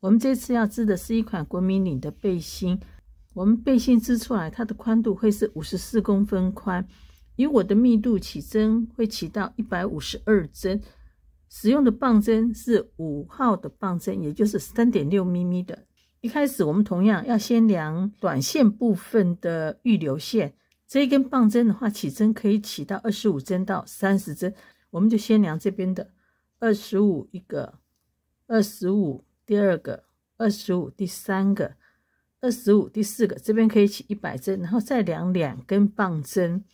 我们这次要织的是一款国民领的背心。我们背心织出来，它的宽度会是五十四公分宽，以我的密度起针会起到一百五十二针。使用的棒针是五号的棒针，也就是三点六咪咪的。一开始我们同样要先量短线部分的预留线。这一根棒针的话，起针可以起到二十五针到三十针。我们就先量这边的二十五一个，二十五。第二个二十五，第三个二十五，第四个这边可以起一百针，然后再量两根棒针，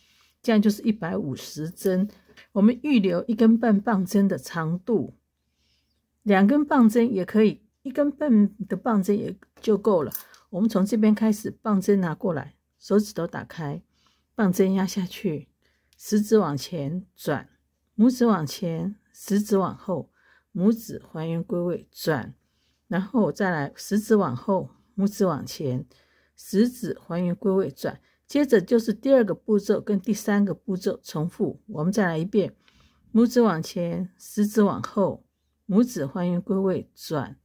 这样就是一百五十针。我们预留一根半棒针的长度，两根棒针也可以，一根半的棒针也就够了。我们从这边开始，棒针拿过来，手指头打开，棒针压下去，食指往前转，拇指往前，食指往后，拇指还原归位，转。然后再来，食指往后，拇指往前，食指还原归位转。接着就是第二个步骤跟第三个步骤重复。我们再来一遍：拇指往前，食指往后，拇指还原归位转。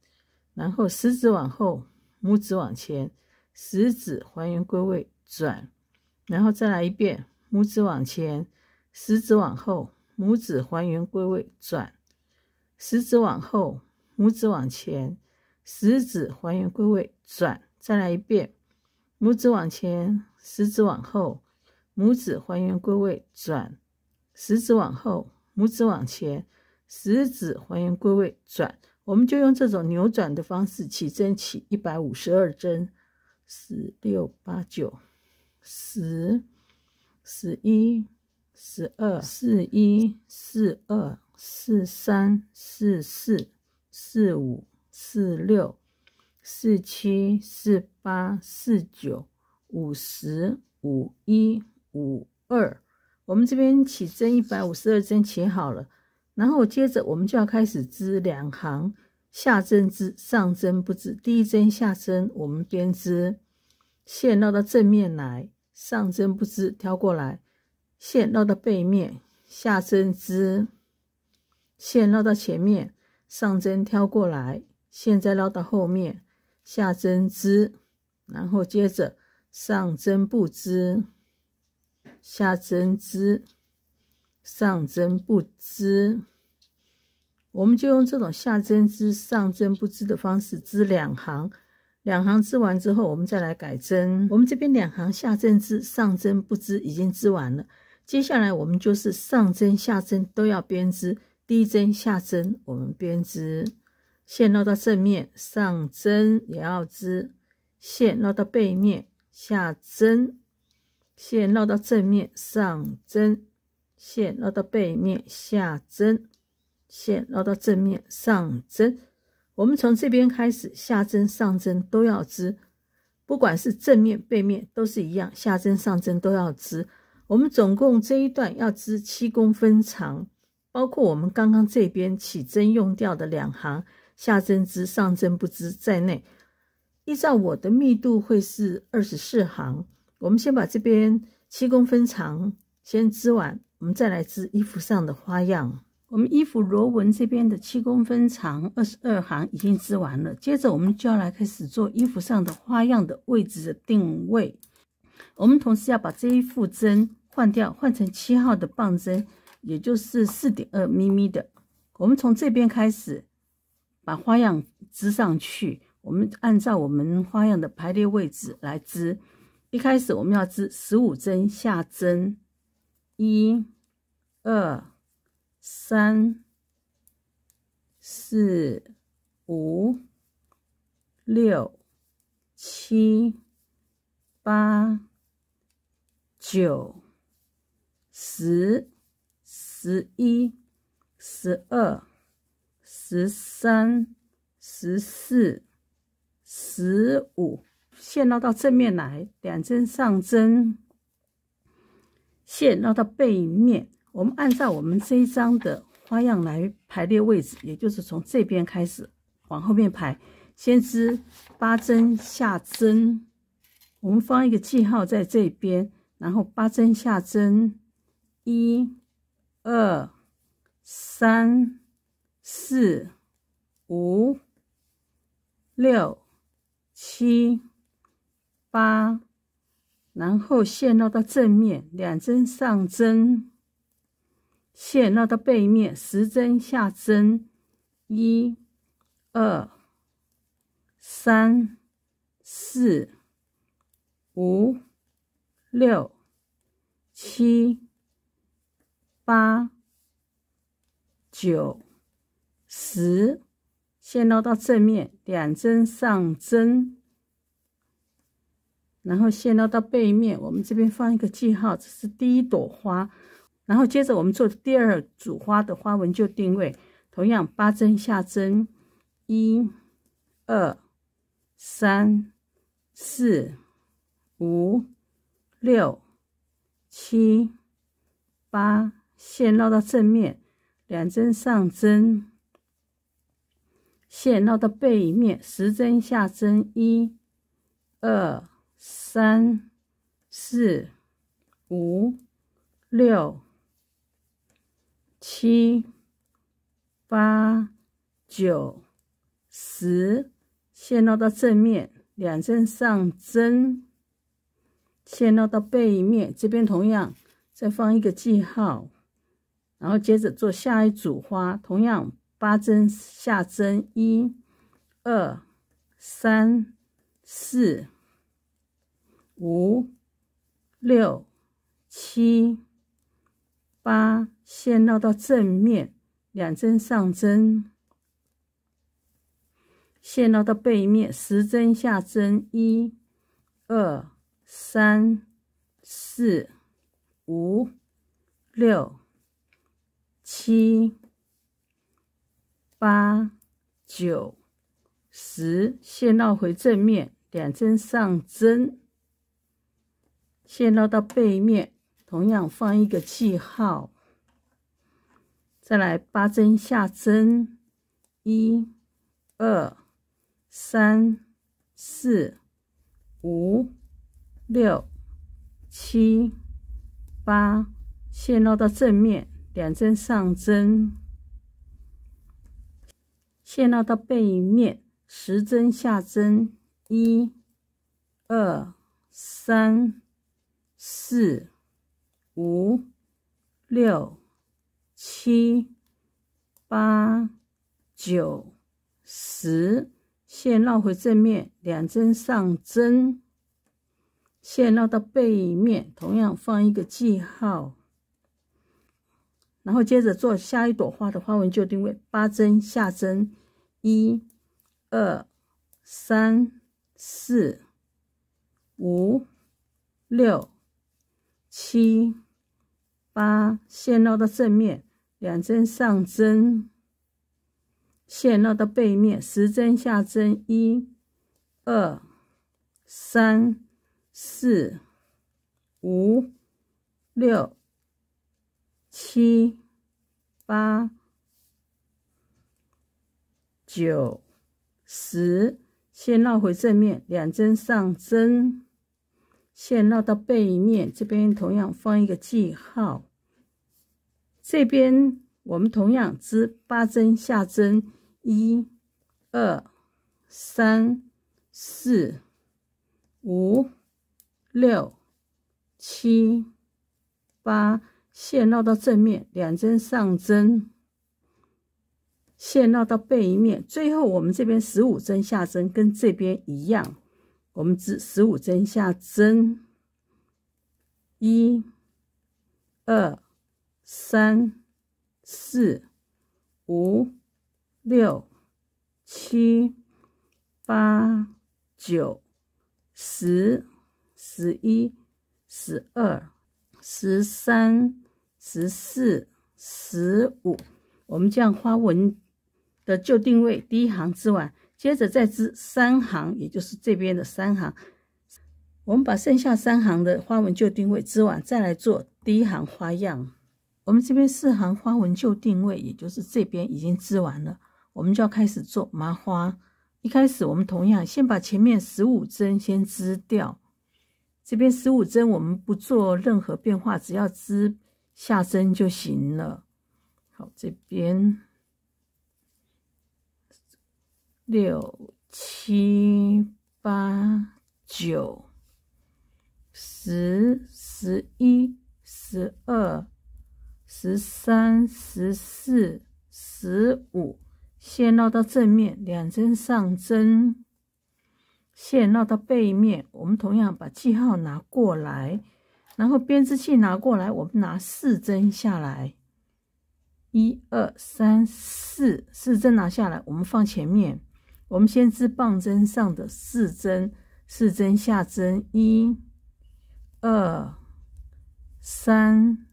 然后食指往后，拇指往前，食指还原归位转。然后再来一遍：拇指往前，食指往后，拇指还原归位转。食指往后，拇指往前。食指还原归位，转，再来一遍。拇指往前，食指往后，拇指还原归位，转。食指往后，拇指往前，食指还原归位，转。我们就用这种扭转的方式起针，起一百五十二针。十六、八、九、十、十一、十二、四一、四二、四三、四四、四五。四六四七四八四九五十五一五二，我们这边起针一百五十二针起好了，然后接着我们就要开始织两行下针织，上针不织。第一针下针，我们编织线绕到正面来，上针不织，挑过来，线绕到背面，下针织，线绕到前面，上针挑过来。现在绕到后面，下针织，然后接着上针不织，下针织，上针不织。我们就用这种下针织、上针不织的方式织两行。两行织完之后，我们再来改针。我们这边两行下针织、上针不织已经织完了。接下来我们就是上针、下针都要编织，第一针、下针我们编织。线绕到正面，上针也要织；线绕到背面，下针；线绕到正面，上针；线绕到背面，下针；线绕到正面，上针。我们从这边开始，下针、上针都要织，不管是正面、背面都是一样，下针、上针都要织。我们总共这一段要织七公分长，包括我们刚刚这边起针用掉的两行。下针织，上针不织在内。依照我的密度，会是二十四行。我们先把这边七公分长先织完，我们再来织衣服上的花样。我们衣服螺纹这边的七公分长，二十二行已经织完了。接着我们就要来开始做衣服上的花样的位置的定位。我们同时要把这一副针换掉，换成七号的棒针，也就是四点二咪咪的。我们从这边开始。把花样织上去，我们按照我们花样的排列位置来织。一开始我们要织十五针下针，一、二、三、四、五、六、七、八、九、十、十一、十二。十三、十四、十五，线绕到正面来，两针上针，线绕到背面。我们按照我们这一张的花样来排列位置，也就是从这边开始往后面排。先织八针下针，我们放一个记号在这边，然后八针下针，一、二、三。四、五、六、七、八，然后线绕到正面，两针上针；线绕到背面，十针下针。一、二、三、四、五、六、七、八、九。十线绕到正面，两针上针，然后线绕到背面，我们这边放一个记号，这是第一朵花。然后接着我们做第二组花的花纹就定位，同样八针下针，一、二、三、四、五、六、七、八，线绕到正面，两针上针。线绕到背面，十针下针一、二、三、四、五、六、七、八、九、十。线绕到正面，两针上针。线绕到背面，这边同样再放一个记号，然后接着做下一组花，同样。八针下针，一、二、三、四、五、六、七、八，线绕到正面；两针上针，线绕到背面。十针下针，一、二、三、四、五、六、七。八九十线绕回正面，两针上针，线绕到背面，同样放一个记号，再来八针下针，一、二、三、四、五、六、七、八，线绕到正面，两针上针。线绕到背面，十针下针，一、二、三、四、五、六、七、八、九、十。线绕回正面，两针上针。线绕到背面，同样放一个记号。然后接着做下一朵花的花纹就定位，八针下针。一、二、三、四、五、六、七、八，线绕到正面，两针上针；线绕到背面，十针下针。一、二、三、四、五、六、七、八。九十，先绕回正面，两针上针，线绕到背面，这边同样放一个记号。这边我们同样织八针下针，一二三四五六七八，线绕到正面，两针上针。线绕到背一面，最后我们这边十五针下针跟这边一样，我们织十五针下针，一、二、三、四、五、六、七、八、九、十、十一、十二、十三、十四、十五，我们这样花纹。的旧定位第一行织完，接着再织三行，也就是这边的三行。我们把剩下三行的花纹旧定位织完，再来做第一行花样。我们这边四行花纹旧定位，也就是这边已经织完了，我们就要开始做麻花。一开始我们同样先把前面十五针先织掉，这边十五针我们不做任何变化，只要织下针就行了。好，这边。六七八九十十一十二十三十四十五线绕到正面，两针上针线绕到背面。我们同样把记号拿过来，然后编织器拿过来，我们拿四针下来，一二三四四针拿下来，我们放前面。我们先织棒针上的四针，四针下针一、二、三、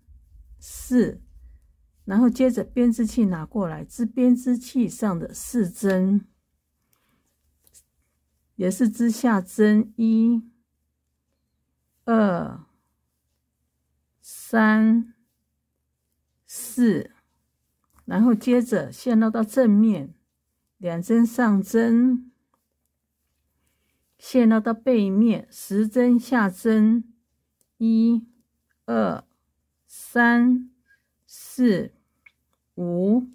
四，然后接着编织器拿过来织编织器上的四针，也是织下针一、二、三、四，然后接着线绕到正面。两针上针，线绕到背面，十针下针，一、二、三、四、五、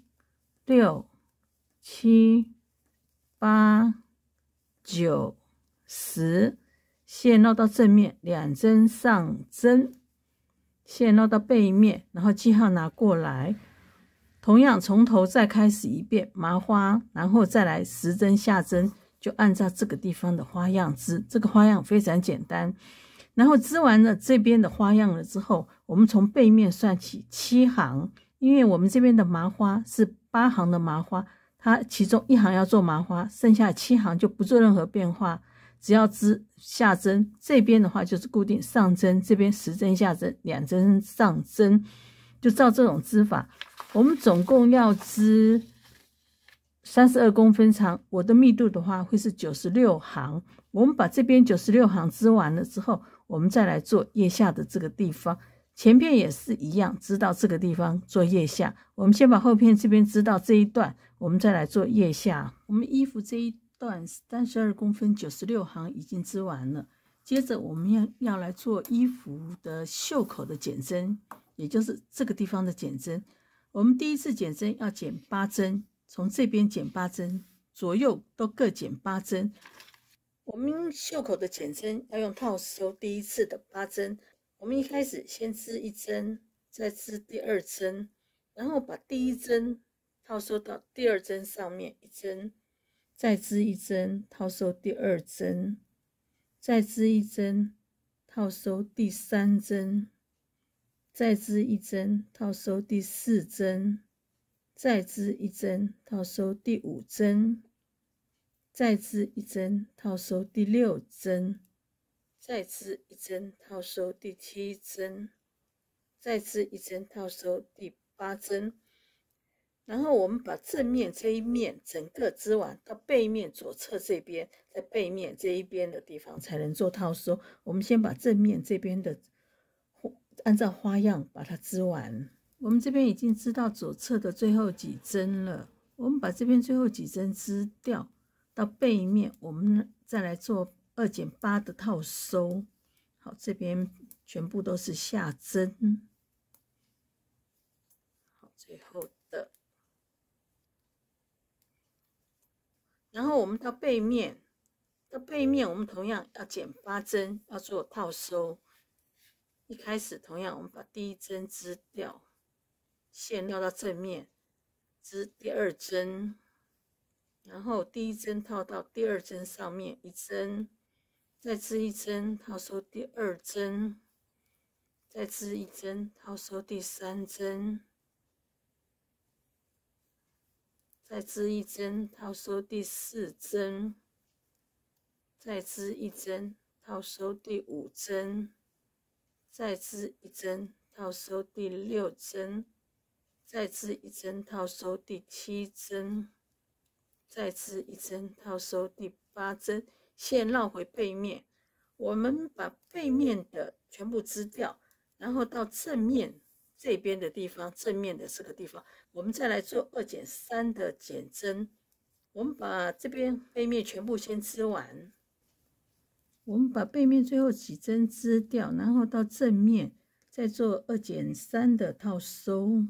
六、七、八、九、十，线绕到正面，两针上针，线绕到背面，然后记号拿过来。同样从头再开始一遍麻花，然后再来十针下针，就按照这个地方的花样织。这个花样非常简单。然后织完了这边的花样了之后，我们从背面算起七行，因为我们这边的麻花是八行的麻花，它其中一行要做麻花，剩下七行就不做任何变化，只要织下针。这边的话就是固定上针，这边十针下针，两针上针，就照这种织法。我们总共要织三十二公分长，我的密度的话会是九十六行。我们把这边九十六行织完了之后，我们再来做腋下的这个地方。前片也是一样，织到这个地方做腋下。我们先把后片这边织到这一段，我们再来做腋下。我们衣服这一段三十二公分，九十六行已经织完了。接着我们要要来做衣服的袖口的减针，也就是这个地方的减针。我们第一次减针要减八针，从这边减八针，左右都各减八针。我们袖口的减针要用套收，第一次的八针。我们一开始先织一针，再织第二针，然后把第一针套收到第二针上面一针，再织一针套收第二针，再织一针套收第三针。再织一针套收第四针，再织一针套收第五针，再织一针套收第六针，再织一针套收第七针，再织一针套收第八针。然后我们把正面这一面整个织完，到背面左侧这边，在背面这一边的地方才能做套收。我们先把正面这边的。按照花样把它织完。我们这边已经织到左侧的最后几针了，我们把这边最后几针织掉。到背面，我们再来做二减八的套收。好，这边全部都是下针。好，最后的。然后我们到背面，到背面，我们同样要减八针，要做套收。一开始，同样，我们把第一针织掉，线绕到正面，织第二针，然后第一针套到第二针上面一针，再织一针套收第二针，再织一针套收第三针，再织一针套收第四针，再织一针套收第五针。再织一针套收第六针，再织一针套收第七针，再织一针套收第八针。线绕回背面，我们把背面的全部织掉，然后到正面这边的地方，正面的这个地方，我们再来做二减三的减针。我们把这边背面全部先织完。我们把背面最后几针织掉，然后到正面再做二减三的套收。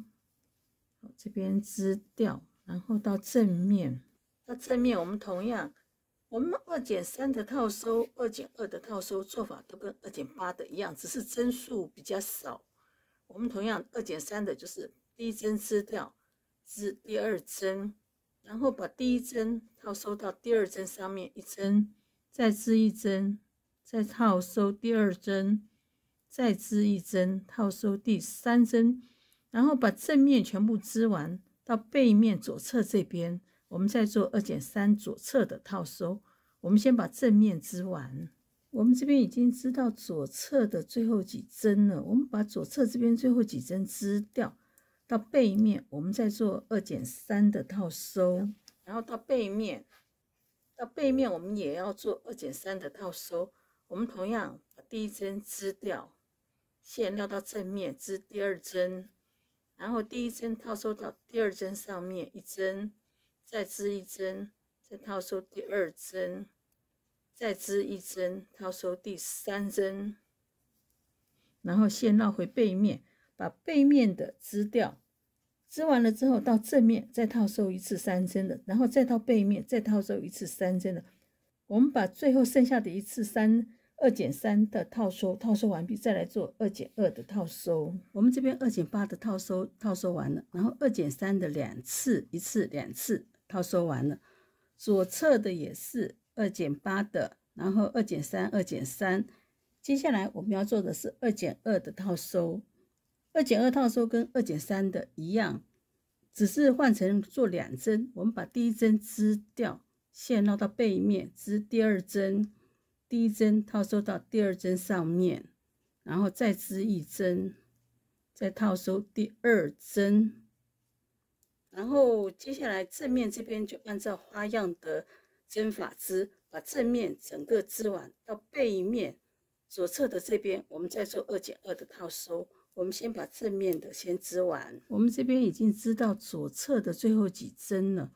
好，这边织掉，然后到正面。到正面，我们同样，我们二减三的套收，二减二的套收做法都跟二减八的一样，只是针数比较少。我们同样二减三的就是第一针织掉，织第二针，然后把第一针套收到第二针上面一针，再织一针。再套收第二针，再织一针，套收第三针，然后把正面全部织完，到背面左侧这边，我们再做二减三左侧的套收。我们先把正面织完，我们这边已经织到左侧的最后几针了，我们把左侧这边最后几针织掉，到背面，我们再做二减三的套收，然后到背面，到背面我们也要做二减三的套收。我们同样把第一针织掉，线绕到正面织第二针，然后第一针套收到第二针上面一针，再织一针，再套收第二针，再织一针，套收第三针，然后线绕回背面，把背面的织掉，织完了之后到正面再套收一次三针的，然后再到背面再套收一次三针的，我们把最后剩下的一次三。二减三的套收套收完毕，再来做二减二的套收。我们这边二减八的套收套收完了，然后二减三的两次，一次两次套收完了。左侧的也是二减八的，然后二减三，二减三。接下来我们要做的是二减二的套收。二减二套收跟二减三的一样，只是换成做两针。我们把第一针织掉，线绕到背面织第二针。第一针套收到第二针上面，然后再织一针，再套收第二针，然后接下来正面这边就按照花样的针法织，把正面整个织完到背面左侧的这边，我们再做二减二的套收。我们先把正面的先织完，我们这边已经织到左侧的最后几针了。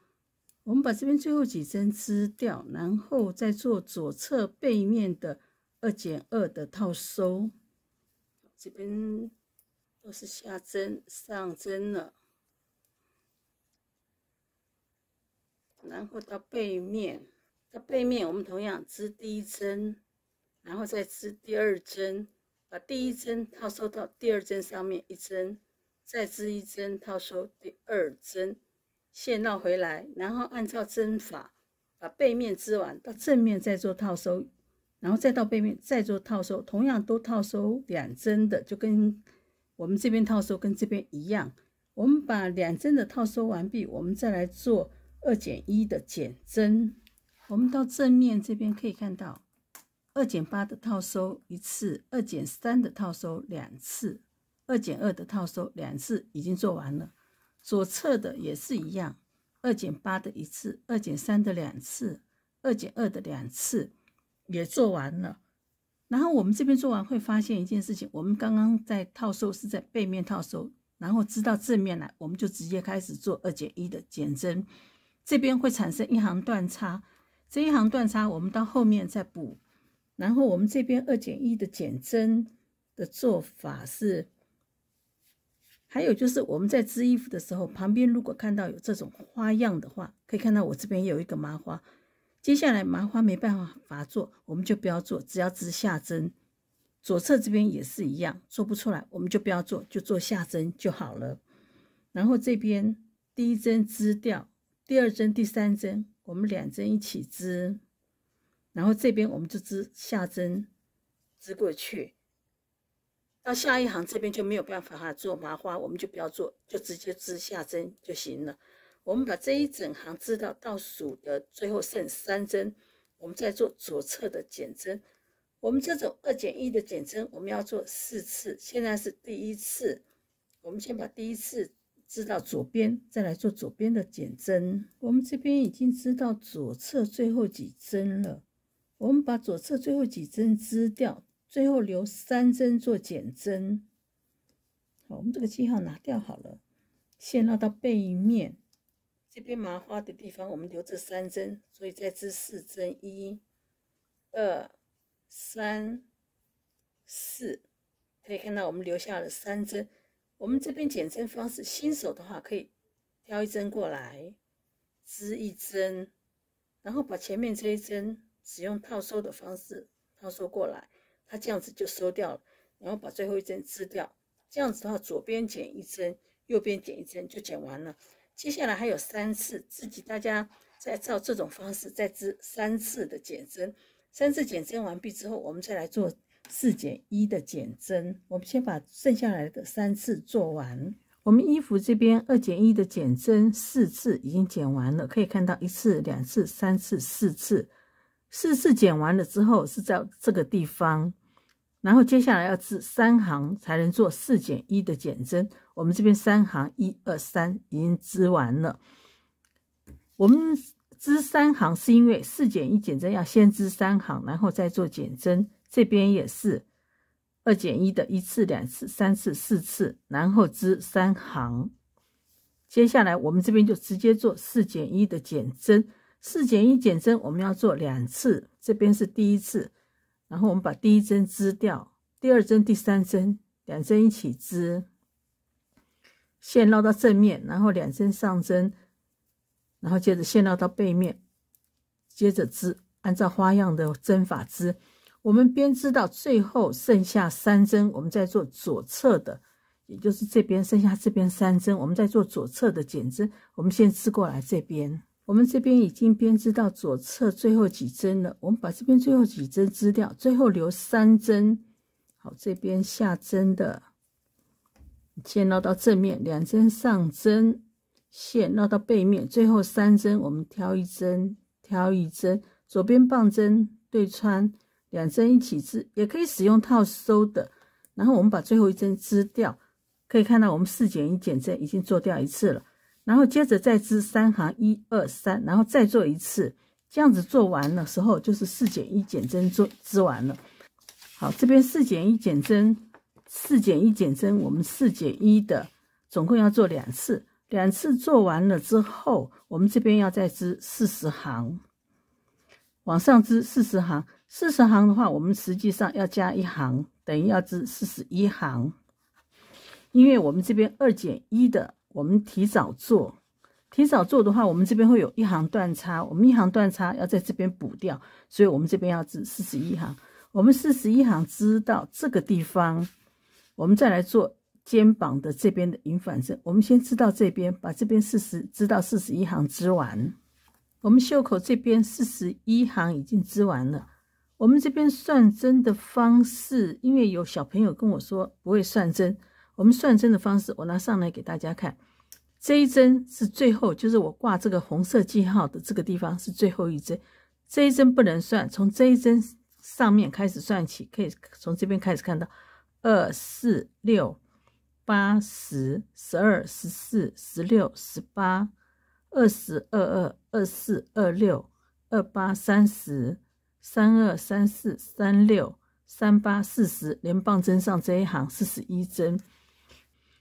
我们把这边最后几针织掉，然后再做左侧背面的二减二的套收。这边都是下针上针了，然后到背面，到背面我们同样织第一针，然后再织第二针，把第一针套收到第二针上面一针，再织一针套收第二针。线绕回来，然后按照针法把背面织完，到正面再做套收，然后再到背面再做套收，同样都套收两针的，就跟我们这边套收跟这边一样。我们把两针的套收完毕，我们再来做二减一的减针。我们到正面这边可以看到，二减八的套收一次，二减三的套收两次，二减二的套收两次，已经做完了。左侧的也是一样，二减八的一次，二减三的两次，二减二的两次也做完了。然后我们这边做完会发现一件事情：我们刚刚在套收是在背面套收，然后织到正面来，我们就直接开始做二减一的减针。这边会产生一行断差，这一行断差我们到后面再补。然后我们这边二减一的减针的做法是。还有就是我们在织衣服的时候，旁边如果看到有这种花样的话，可以看到我这边有一个麻花，接下来麻花没办法法做，我们就不要做，只要织下针。左侧这边也是一样，做不出来，我们就不要做，就做下针就好了。然后这边第一针织掉，第二针、第三针，我们两针一起织。然后这边我们就织下针，织过去。到下一行这边就没有办法哈做麻花，我们就不要做，就直接织下针就行了。我们把这一整行织到倒数的最后剩三针，我们再做左侧的减针。我们这种二减一的减针，我们要做四次，现在是第一次。我们先把第一次织到左边，再来做左边的减针。我们这边已经织到左侧最后几针了，我们把左侧最后几针织掉。最后留三针做减针，好，我们这个记号拿掉好了。线绕到背面，这边麻花的地方我们留这三针，所以再织四针，一、二、三、四，可以看到我们留下了三针。我们这边减针方式，新手的话可以挑一针过来织一针，然后把前面这一针使用套收的方式套收过来。它这样子就收掉了，然后把最后一针织掉。这样子的话，左边减一针，右边减一针，就减完了。接下来还有三次，自己大家再照这种方式再织三次的减针。三次减针完毕之后，我们再来做四减一的减针。我们先把剩下来的三次做完。我们衣服这边二减一的减针四次已经减完了，可以看到一次、两次、三次、四次。四次减完了之后，是在这个地方。然后接下来要织三行才能做四减一的减针。我们这边三行一二三已经织完了。我们织三行是因为四减一减针要先织三行，然后再做减针。这边也是二减一的一次、两次、三次、四次，然后织三行。接下来我们这边就直接做四减一的减针。四减一减针我们要做两次，这边是第一次。然后我们把第一针织掉，第二针、第三针两针一起织，线绕到正面，然后两针上针，然后接着线绕到背面，接着织，按照花样的针法织。我们编织到最后剩下三针，我们再做左侧的，也就是这边剩下这边三针，我们再做左侧的减针。我们先织过来这边。我们这边已经编织到左侧最后几针了，我们把这边最后几针织掉，最后留三针。好，这边下针的线绕到正面，两针上针，线绕到背面，最后三针我们挑一针，挑一针，左边棒针对穿，两针一起织，也可以使用套收的。然后我们把最后一针织掉，可以看到我们四减一减针已经做掉一次了。然后接着再织三行，一二三，然后再做一次，这样子做完了时候就是四减一减针做织完了。好，这边四减一减针，四减一减针，我们四减一的总共要做两次，两次做完了之后，我们这边要再织四十行，往上织四十行。四十行的话，我们实际上要加一行，等于要织四十一行，因为我们这边二减一的。我们提早做，提早做的话，我们这边会有一行断差，我们一行断差要在这边补掉，所以我们这边要织四十一行。我们四十一行织到这个地方，我们再来做肩膀的这边的引反针。我们先织到这边，把这边四十织到四十一行织完。我们袖口这边四十一行已经织完了。我们这边算针的方式，因为有小朋友跟我说不会算针。我们算针的方式，我拿上来给大家看。这一针是最后，就是我挂这个红色记号的这个地方是最后一针。这一针不能算，从这一针上面开始算起，可以从这边开始看到二四六八十十二十四十六十八二十二二二四二六二八三十三二三四三六三八四十，连棒针上这一行四十一针。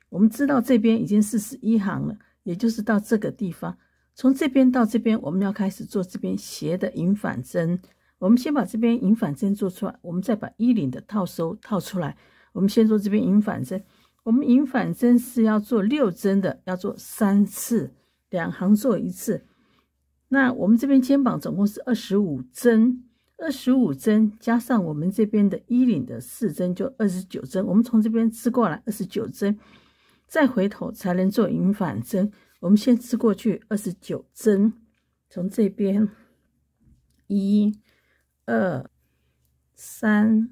我们知道这边已经四十一行了，也就是到这个地方。从这边到这边，我们要开始做这边斜的引反针。我们先把这边引反针做出来，我们再把衣领的套收套出来。我们先做这边引反针。我们引反针是要做六针的，要做三次，两行做一次。那我们这边肩膀总共是二十五针，二十五针加上我们这边的衣领的四针，就二十九针。我们从这边织过来二十九针。再回头才能做引返针。我们先织过去二十九针，从这边一、二、三、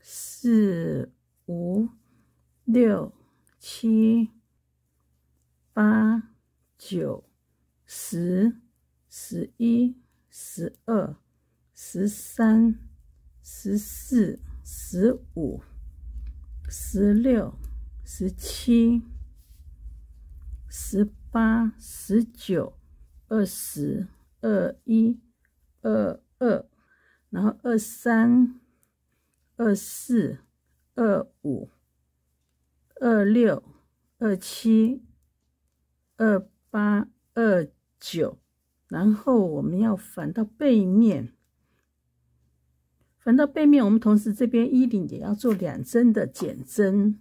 四、五、六、七、八、九、十、十一、十二、十三、十四、十五、十六。十七、十八、十九、二十二、一、二二，然后二三、二四、二五、二六、二七、二八、二九，然后我们要反到背面，反到背面，我们同时这边衣领也要做两针的减针。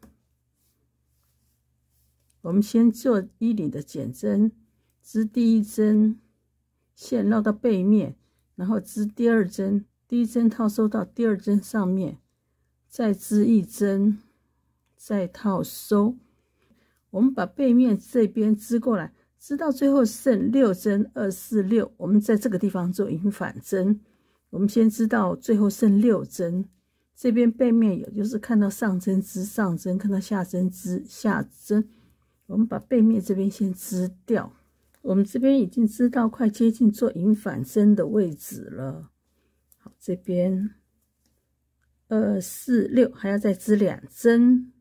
我们先做衣领的减针，织第一针，线绕到背面，然后织第二针，第一针套收到第二针上面，再织一针，再套收。我们把背面这边织过来，织到最后剩六针，二四六。我们在这个地方做引反针。我们先织到最后剩六针，这边背面有，就是看到上针织上针，看到下针织下针。我们把背面这边先织掉，我们这边已经织到快接近做引返针的位置了。好，这边二四六还要再织两针，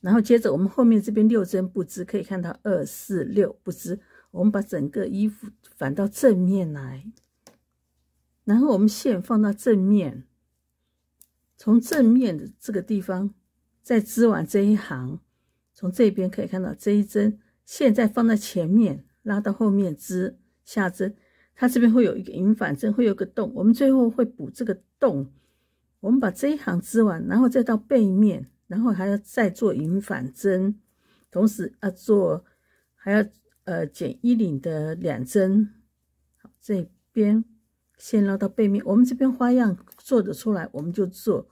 然后接着我们后面这边六针不织，可以看到二四六不织。我们把整个衣服反到正面来，然后我们线放到正面，从正面的这个地方。在织完这一行，从这边可以看到这一针，现在放在前面，拉到后面织下针，它这边会有一个引反针，会有个洞，我们最后会补这个洞。我们把这一行织完，然后再到背面，然后还要再做引反针，同时要做，还要呃减衣领的两针。好，这边先绕到背面，我们这边花样做得出来，我们就做。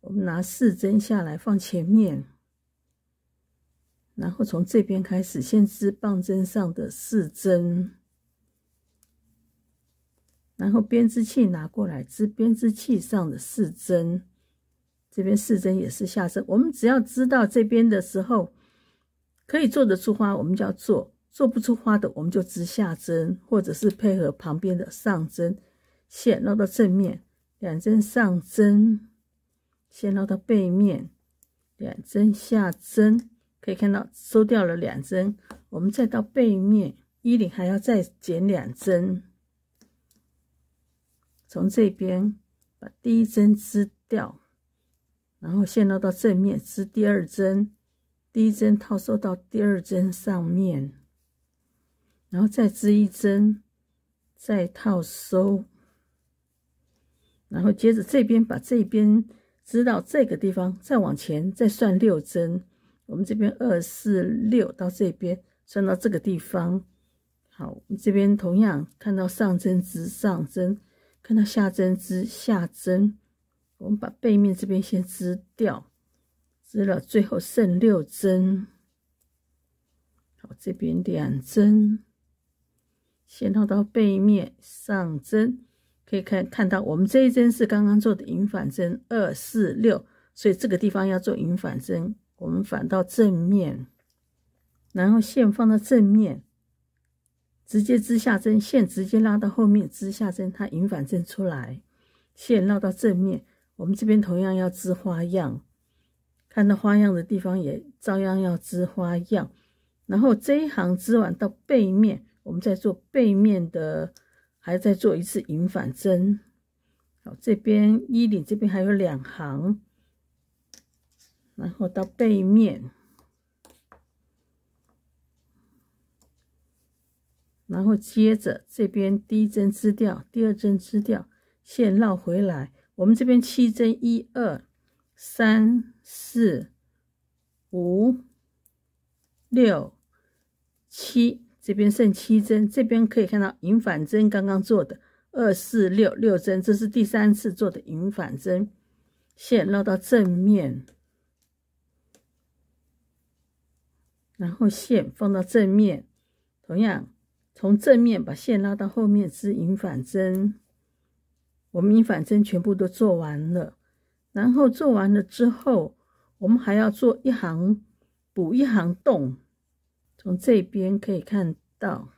我们拿四针下来放前面，然后从这边开始，先织棒针上的四针，然后编织器拿过来织编织器上的四针。这边四针也是下针。我们只要知道这边的时候可以做得出花，我们就要做；做不出花的，我们就织下针，或者是配合旁边的上针线绕到正面，两针上针。先绕到背面，两针下针，可以看到收掉了两针。我们再到背面衣领还要再减两针，从这边把第一针织掉，然后线绕到正面织第二针，第一针套收到第二针上面，然后再织一针，再套收，然后接着这边把这边。知道这个地方，再往前再算六针。我们这边二四六到这边，算到这个地方。好，我们这边同样看到上针织上针，看到下针织下针。我们把背面这边先织掉，织了最后剩六针。好，这边两针，先绕到背面上针。可以看看到，我们这一针是刚刚做的引反针二四六，所以这个地方要做引反针。我们反到正面，然后线放到正面，直接织下针，线直接拉到后面织下针，它引反针出来，线绕到正面。我们这边同样要织花样，看到花样的地方也照样要织花样。然后这一行织完到背面，我们再做背面的。还要再做一次引返针。好，这边衣领这边还有两行，然后到背面，然后接着这边第一针织掉，第二针织掉，线绕回来。我们这边七针，一二三四五六七。这边剩七针，这边可以看到引反针刚刚做的二四六六针，这是第三次做的引反针，线绕到正面，然后线放到正面，同样从正面把线拉到后面织引反针。我们引反针全部都做完了，然后做完了之后，我们还要做一行补一行洞。从这边可以看到，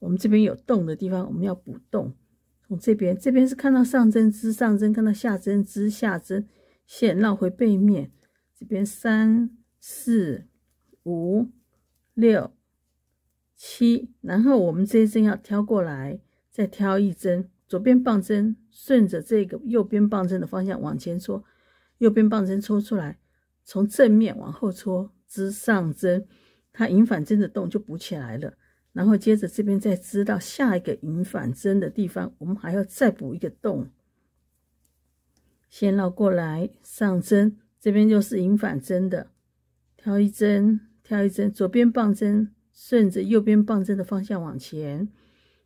我们这边有洞的地方，我们要补洞。从这边，这边是看到上针织上针，看到下针织下针，线绕回背面。这边三四五六七，然后我们这一针要挑过来，再挑一针。左边棒针顺着这个右边棒针的方向往前搓，右边棒针搓出来，从正面往后搓织上针。它引反针的洞就补起来了，然后接着这边再织到下一个引反针的地方，我们还要再补一个洞。先绕过来上针，这边就是引反针的，挑一针，挑一针，左边棒针顺着右边棒针的方向往前，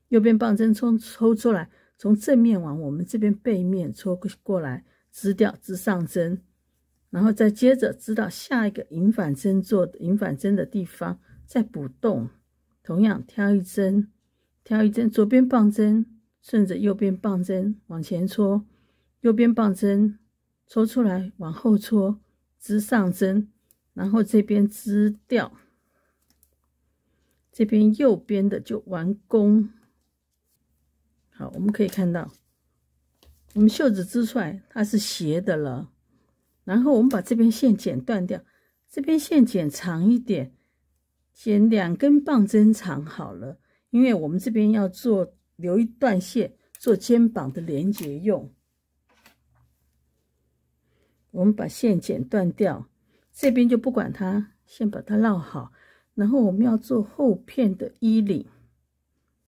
右边棒针从抽出来，从正面往我们这边背面抽过来，织掉织上针。然后再接着知道下一个引返针做引返针的地方再补洞，同样挑一针，挑一针左边棒针，顺着右边棒针往前搓，右边棒针搓出来往后搓，织上针，然后这边织掉，这边右边的就完工。好，我们可以看到，我们袖子织出来它是斜的了。然后我们把这边线剪断掉，这边线剪长一点，剪两根棒针长好了，因为我们这边要做留一段线做肩膀的连接用。我们把线剪断掉，这边就不管它，先把它绕好。然后我们要做后片的衣领。